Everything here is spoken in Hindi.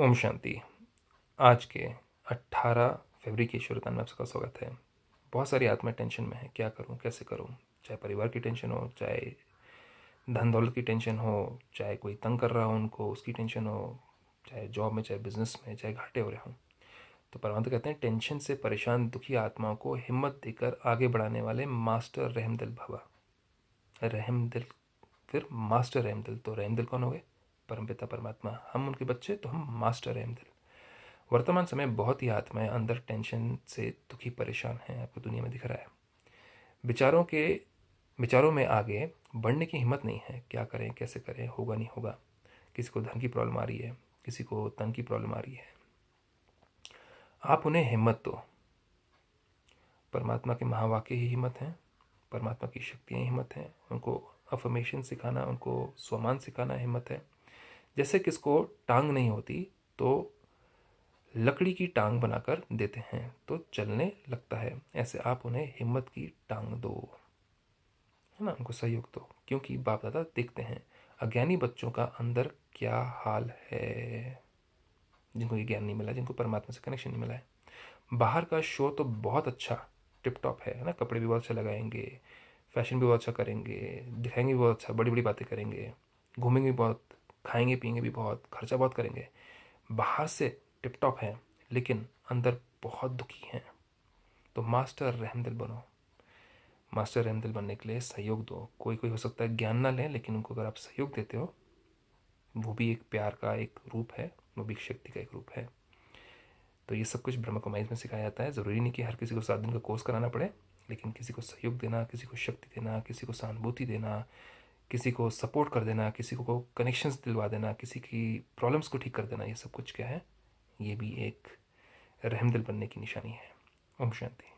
ओम शांति आज के 18 फरवरी के शुरुआत में आप सबका स्वागत है बहुत सारी आत्मा टेंशन में है क्या करूं कैसे करूं चाहे परिवार की टेंशन हो चाहे धन दौलत की टेंशन हो चाहे कोई तंग कर रहा हो उनको उसकी टेंशन हो चाहे जॉब में चाहे बिजनेस में चाहे घाटे हो रहे हों तो परमात्मा कहते हैं टेंशन से परेशान दुखी आत्माओं को हिम्मत देकर आगे बढ़ाने वाले मास्टर रहमदिल बाबा रहमदिल फिर मास्टर रहमदिल तो रहमदिल कौन हो गए परमपिता परमात्मा हम उनके बच्चे तो हम मास्टर हैं दिल वर्तमान समय बहुत ही आत्माएं अंदर टेंशन से दुखी परेशान हैं आपको दुनिया में दिख रहा है विचारों के विचारों में आगे बढ़ने की हिम्मत नहीं है क्या करें कैसे करें होगा नहीं होगा किसी को धन की प्रॉब्लम आ रही है किसी को तन की प्रॉब्लम आ रही है आप उन्हें हिम्मत दो परमात्मा के महावाक्य ही हिम्मत हैं परमात्मा की शक्तियाँ हिम्मत हैं उनको अफर्मेशन सिखाना उनको स्वमान सिखाना हिम्मत है जैसे किसको टांग नहीं होती तो लकड़ी की टांग बनाकर देते हैं तो चलने लगता है ऐसे आप उन्हें हिम्मत की टांग दो है ना उनको सहयोग दो क्योंकि बाप दादा देखते हैं अज्ञानी बच्चों का अंदर क्या हाल है जिनको ये ज्ञान नहीं मिला जिनको परमात्मा से कनेक्शन नहीं मिला है बाहर का शो तो बहुत अच्छा टिप टॉप है ना कपड़े भी बहुत अच्छा लगाएंगे फैशन भी बहुत अच्छा करेंगे दिखाएंगे भी बहुत अच्छा बड़ी बड़ी बातें करेंगे घूमेंगे भी बहुत खाएंगे पिएंगे भी बहुत खर्चा बहुत करेंगे बाहर से टिप टॉप हैं लेकिन अंदर बहुत दुखी हैं तो मास्टर रहमदिल बनो मास्टर रहमदिल बनने के लिए सहयोग दो कोई कोई हो सकता है ज्ञान ना लें लेकिन उनको अगर आप सहयोग देते हो वो भी एक प्यार का एक रूप है वो भी एक शक्ति का एक रूप है तो ये सब कुछ ब्रह्म कुमाइज में सिखाया जाता है ज़रूरी नहीं कि हर किसी को सात दिन का कोर्स कराना पड़े लेकिन किसी को सहयोग देना किसी को शक्ति देना किसी को सहानुभूति देना किसी को सपोर्ट कर देना किसी को कनेक्शंस दिलवा देना किसी की प्रॉब्लम्स को ठीक कर देना ये सब कुछ क्या है ये भी एक रहमदिल बनने की निशानी है ओम शांति